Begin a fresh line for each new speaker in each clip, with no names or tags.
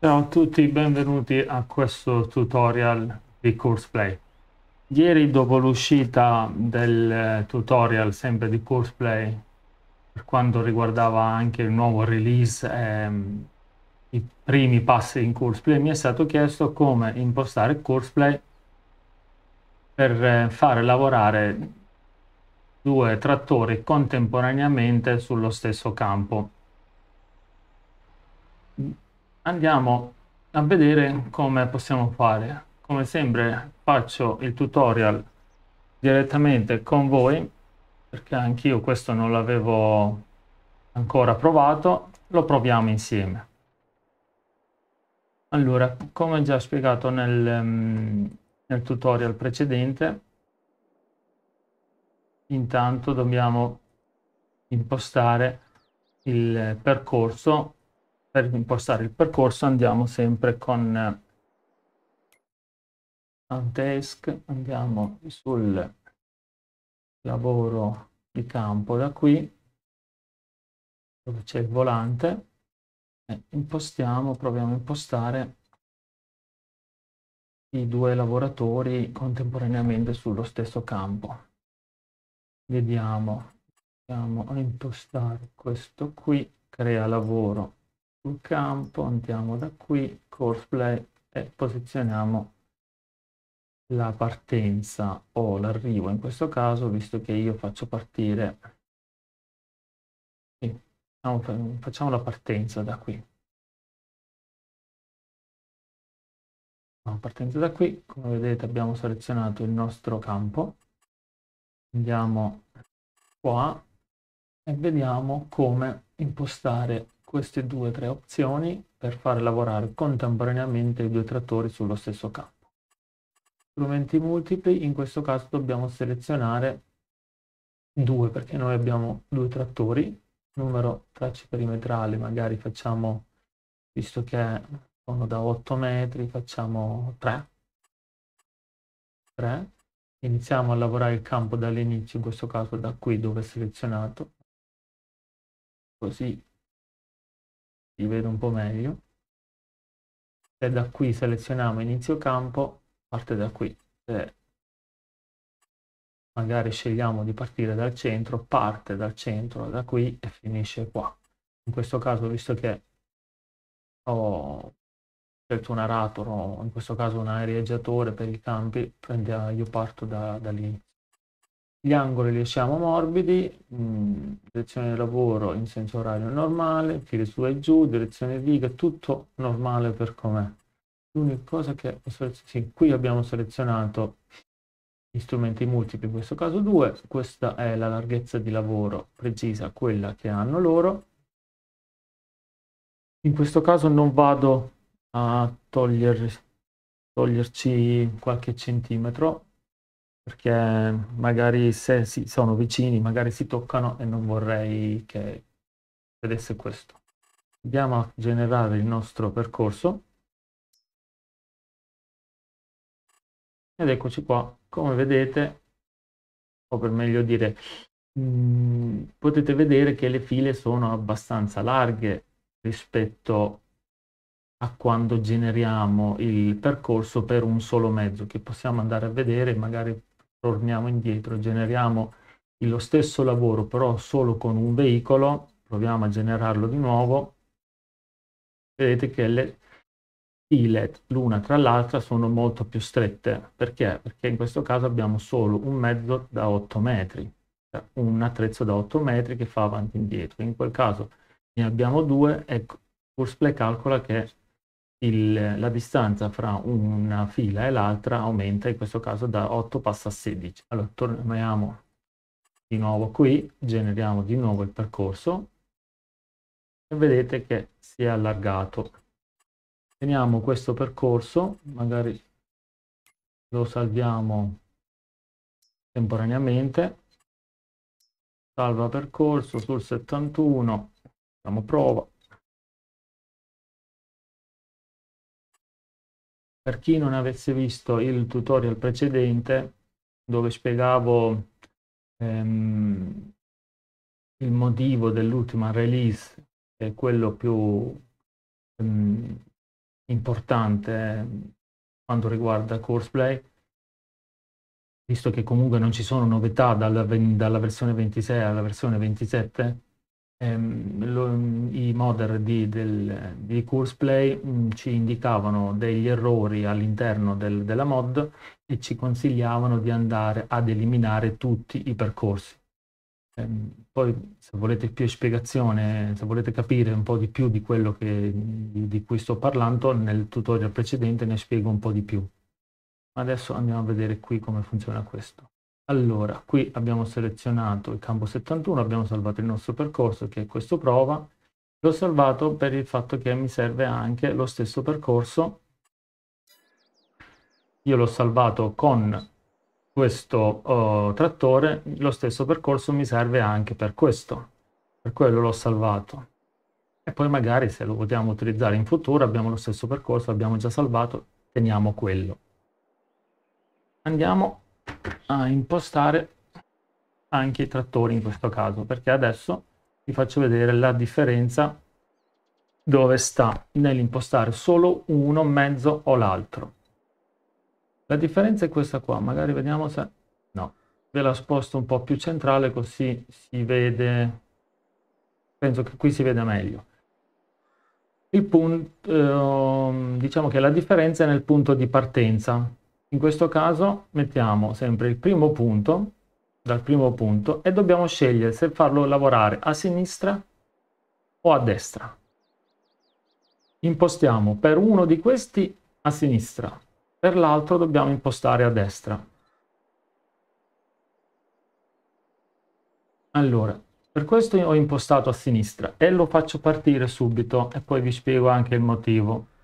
Ciao a tutti, benvenuti a questo tutorial di CoursePlay. Ieri dopo l'uscita del eh, tutorial sempre di CoursePlay per quanto riguardava anche il nuovo release ehm, i primi passi in CoursePlay mi è stato chiesto come impostare CoursePlay per eh, fare lavorare due trattori contemporaneamente sullo stesso campo andiamo a vedere come possiamo fare. Come sempre faccio il tutorial direttamente con voi, perché anch'io questo non l'avevo ancora provato, lo proviamo insieme. Allora, come già spiegato nel, mm, nel tutorial precedente, intanto dobbiamo impostare il percorso per impostare il percorso andiamo sempre con
a eh, andiamo sul lavoro di campo da qui, dove c'è il volante, e impostiamo, proviamo a impostare i due lavoratori contemporaneamente sullo stesso campo. Vediamo, andiamo a impostare questo
qui, crea lavoro sul campo,
andiamo da qui, course play e posizioniamo la partenza o l'arrivo in questo caso, visto che io faccio partire, sì, diciamo, facciamo la partenza da qui. Partenza da qui, come vedete abbiamo selezionato il nostro campo, andiamo qua e vediamo come
impostare queste due o tre opzioni per far lavorare contemporaneamente
i due trattori sullo stesso campo.
Strumenti multipli, in questo caso dobbiamo selezionare due perché noi abbiamo due trattori, numero
tracce perimetrali, magari facciamo, visto che sono da 8 metri, facciamo 3. 3. Iniziamo a lavorare il campo dall'inizio, in questo caso da qui dove è selezionato, così li vedo un po' meglio se da qui selezioniamo inizio campo parte da qui se
magari scegliamo di partire dal centro parte dal centro da qui e finisce qua in questo caso visto che ho scelto un aratro in questo caso un aereggiatore per i campi io parto da, da lì gli angoli li lasciamo morbidi, mh, mm, direzione lavoro in senso orario normale, tiri su e giù, direzione riga, tutto normale per com'è. L'unica cosa che sì, qui abbiamo selezionato gli strumenti multipli, in questo caso due, questa è la larghezza di lavoro precisa, quella che hanno loro.
In questo caso non vado a toglier, toglierci qualche centimetro, perché
magari se si, sono vicini, magari si toccano e non vorrei che
vedesse questo. Andiamo a generare il nostro percorso. Ed eccoci qua, come vedete, o per meglio dire, mh, mm, potete vedere che le file sono
abbastanza larghe rispetto a quando generiamo il percorso per un solo mezzo, che possiamo andare a vedere magari torniamo indietro, generiamo lo stesso lavoro però solo con un veicolo, proviamo a generarlo di nuovo, vedete che le file l'una tra l'altra sono molto più strette. Perché? Perché in questo caso abbiamo solo un mezzo da 8 metri, cioè un attrezzo da 8 metri che fa avanti e indietro. In quel caso ne abbiamo due ecco, e Kurzplay calcola che il, la distanza fra una fila e l'altra aumenta, in questo caso da 8 passa a 16. Allora torniamo di nuovo qui, generiamo di nuovo il percorso
e vedete che si è allargato. Teniamo questo percorso, magari lo salviamo temporaneamente, salva percorso sul 71, facciamo prova, Per chi non avesse visto il tutorial precedente dove spiegavo ehm, il motivo dell'ultima release, che è quello più ehm, importante ehm, quando riguarda Courseplay, visto che comunque non
ci sono novità dalla, dalla versione 26 alla versione 27, ehm, lo, i modder di, del, di CoursePlay mm, ci indicavano degli errori all'interno del, della mod e ci consigliavano di andare ad eliminare tutti i percorsi. Ehm, poi se volete più spiegazione, se volete capire un po' di più di quello che, di, di cui sto parlando, nel tutorial precedente ne spiego un po' di più. Adesso andiamo a vedere qui come funziona questo. Allora, qui abbiamo selezionato il campo 71, abbiamo salvato il nostro percorso che è questo prova. L'ho salvato per il fatto che mi serve anche lo stesso percorso. Io l'ho salvato con questo uh, trattore, lo stesso percorso mi serve anche per questo. Per quello l'ho salvato. E poi magari se lo vogliamo utilizzare in futuro abbiamo lo stesso percorso, l'abbiamo già salvato, teniamo quello. Andiamo a impostare anche i trattori in questo caso perché adesso vi faccio vedere la differenza dove sta nell'impostare solo uno mezzo o l'altro la differenza è questa qua magari vediamo se no ve la sposto un po più centrale così si vede penso che qui si veda meglio il punto eh, diciamo che la differenza è nel punto di partenza in questo caso mettiamo sempre il primo punto, dal primo punto, e dobbiamo scegliere se farlo lavorare a sinistra o a destra. Impostiamo per uno di questi a sinistra, per l'altro dobbiamo impostare a destra. Allora, per questo ho impostato a sinistra e lo faccio partire subito e poi vi spiego anche il motivo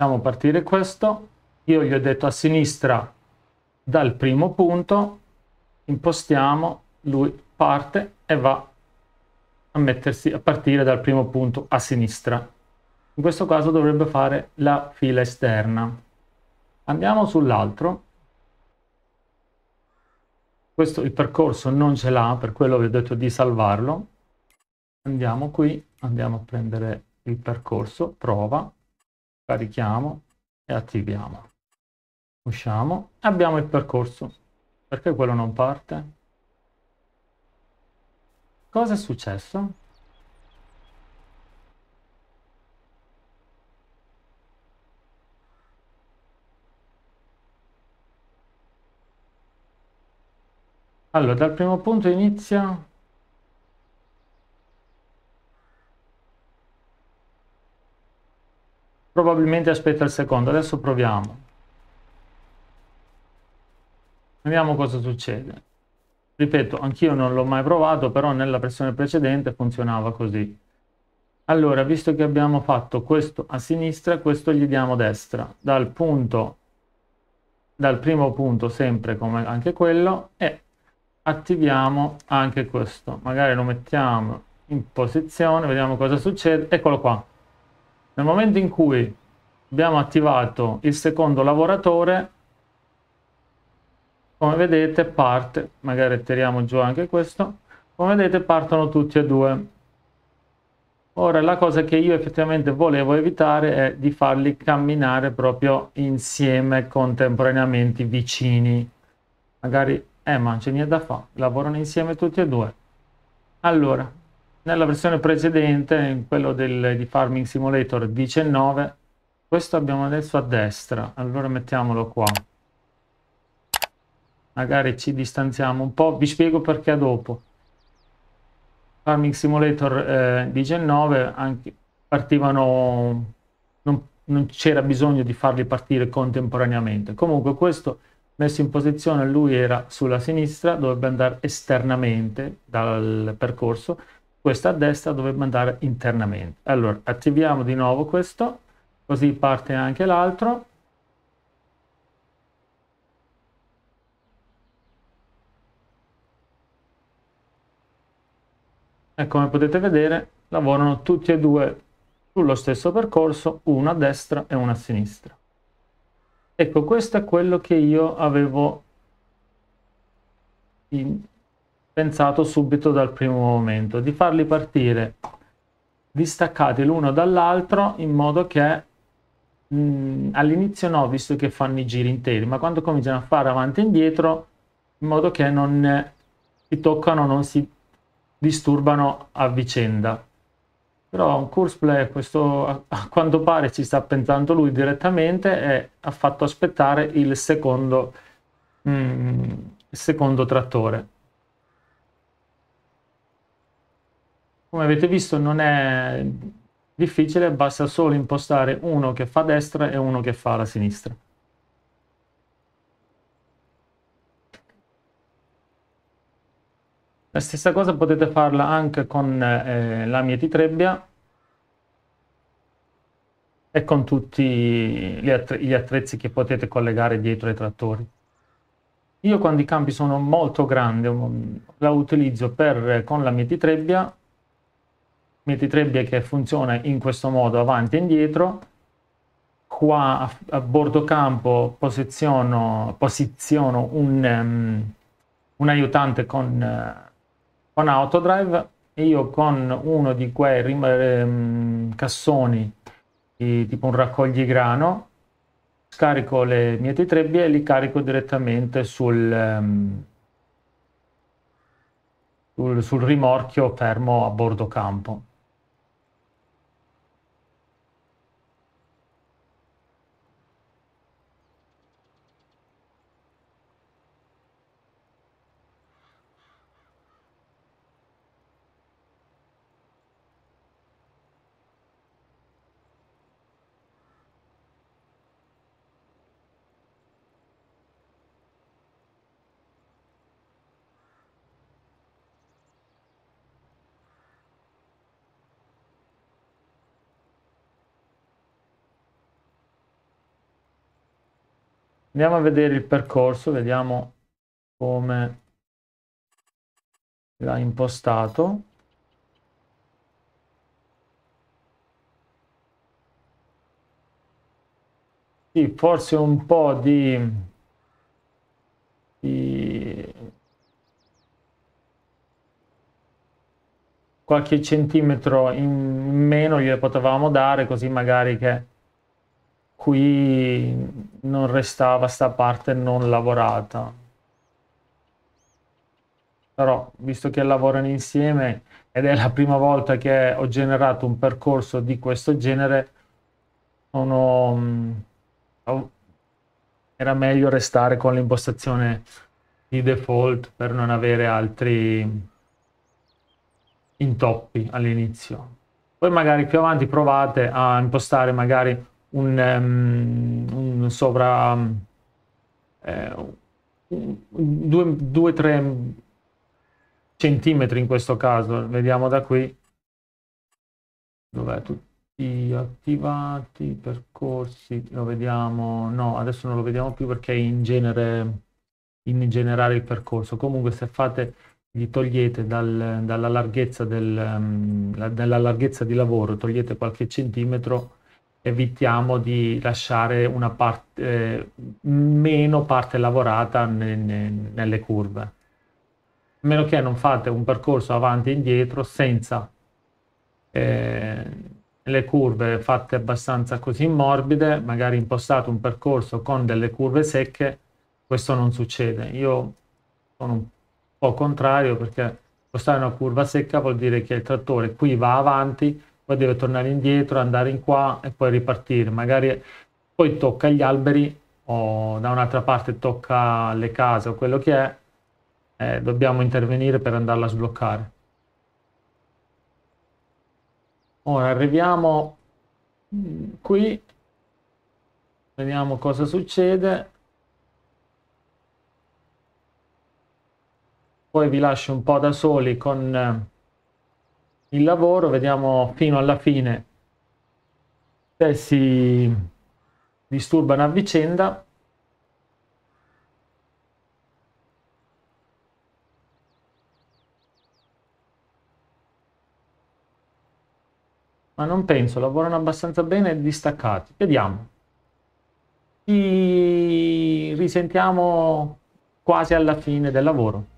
facciamo partire questo, io gli ho detto a sinistra dal primo punto, impostiamo, lui parte e va a mettersi a partire dal primo punto a sinistra. In questo caso dovrebbe fare la fila esterna. Andiamo sull'altro. Questo il percorso non ce l'ha, per quello vi ho detto di salvarlo. Andiamo qui, andiamo a prendere il percorso, prova, carichiamo e attiviamo. Usciamo e abbiamo il percorso. Perché quello non parte? Cosa è successo? Allora, dal primo punto inizia probabilmente aspetta il secondo. Adesso proviamo. Vediamo cosa succede. Ripeto, anch'io non l'ho mai provato, però nella versione precedente funzionava così. Allora, visto che abbiamo fatto questo a sinistra, questo gli diamo a destra, dal punto, dal primo punto sempre come anche quello, e attiviamo anche questo. Magari lo mettiamo in posizione, vediamo cosa succede. Eccolo qua. Nel momento in cui abbiamo attivato il secondo lavoratore, come vedete parte, magari tiriamo giù anche questo, come vedete partono tutti e due. Ora la cosa che io effettivamente volevo evitare è di farli camminare proprio insieme contemporaneamente vicini. Magari, eh ma non c'è niente da fare, lavorano insieme tutti e due. Allora, nella versione precedente, in quello del, di Farming Simulator 19, questo abbiamo adesso a destra, allora mettiamolo qua. Magari ci distanziamo un po', vi spiego perché dopo. Farming Simulator eh, 19 anche, partivano, non, non c'era bisogno di farli partire contemporaneamente. Comunque questo messo in posizione lui era sulla sinistra, dovrebbe andare esternamente dal percorso questa a destra dovrebbe andare internamente. Allora, attiviamo di nuovo questo, così parte anche l'altro. E come potete vedere, lavorano tutti e due sullo stesso percorso, una a destra e una a sinistra. Ecco, questo è quello che io avevo in pensato subito dal primo momento, di farli partire distaccati l'uno dall'altro in modo che mh, mm, all'inizio no, visto che fanno i giri interi, ma quando cominciano a fare avanti e indietro, in modo che non si toccano, non si disturbano a vicenda. Però un Kurzplay, questo a, quanto pare ci sta pensando lui direttamente e ha fatto aspettare il secondo, mh, mm, il secondo trattore. come avete visto non è difficile, basta solo impostare uno che fa a destra e uno che fa la sinistra. La stessa cosa potete farla anche con eh, la mietitrebbia e con tutti gli, attre gli attrezzi che potete collegare dietro ai trattori. Io quando i campi sono molto grandi um, la utilizzo per, con la mietitrebbia mietitrebbie che funziona in questo modo avanti e indietro qua a, a bordo campo posiziono, posiziono un, um, un, aiutante con, uh, con autodrive e io con uno di quei rim, um, cassoni di, tipo un raccoglie-grano scarico le mie mietitrebbie e li carico direttamente sul, um, sul, sul rimorchio fermo a bordo campo Andiamo a vedere il percorso, vediamo come l'ha impostato. Sì, forse un po' di, di qualche centimetro in meno glielo potevamo dare così magari che qui non restava sta parte non lavorata. Però, visto che lavorano insieme ed è la prima volta che ho generato un percorso di questo genere, sono, mm, era meglio restare con l'impostazione di default per non avere altri intoppi all'inizio. Poi magari più avanti provate a impostare magari un, um, un sovra... Eh, un, due, 3 centimetri in questo caso, vediamo da qui. Dov'è tutti attivati, percorsi, lo vediamo, no adesso non lo vediamo più perché in genere in generale il percorso. Comunque se fate, gli togliete dal, dalla, larghezza del, ehm, dalla larghezza di lavoro, togliete qualche centimetro, evitiamo di lasciare una parte, eh, meno parte lavorata ne, ne, nelle curve. A meno che non fate un percorso avanti e indietro senza eh, le curve fatte abbastanza così morbide, magari impostate un percorso con delle curve secche, questo non succede. Io sono un po' contrario perché impostare una curva secca vuol dire che il trattore qui va avanti poi deve tornare indietro, andare in qua e poi ripartire. Magari poi tocca gli alberi o da un'altra parte tocca le case o quello che è, eh, dobbiamo intervenire per andarla a sbloccare. Ora arriviamo mm, qui, vediamo cosa succede. Poi vi lascio un po' da soli con eh, il lavoro, vediamo fino alla fine se si disturbano a vicenda. Ma non penso, lavorano abbastanza bene distaccati. Vediamo. Ci risentiamo quasi alla fine del lavoro.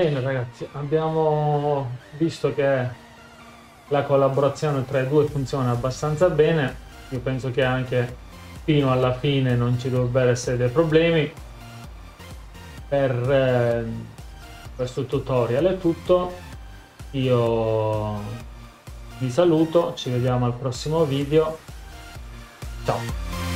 Bene ragazzi, abbiamo visto che la collaborazione tra i due funziona abbastanza bene, io penso che anche fino alla fine non ci dovrebbero essere dei problemi. Per eh, questo tutorial è tutto, io vi saluto, ci vediamo al prossimo video, ciao!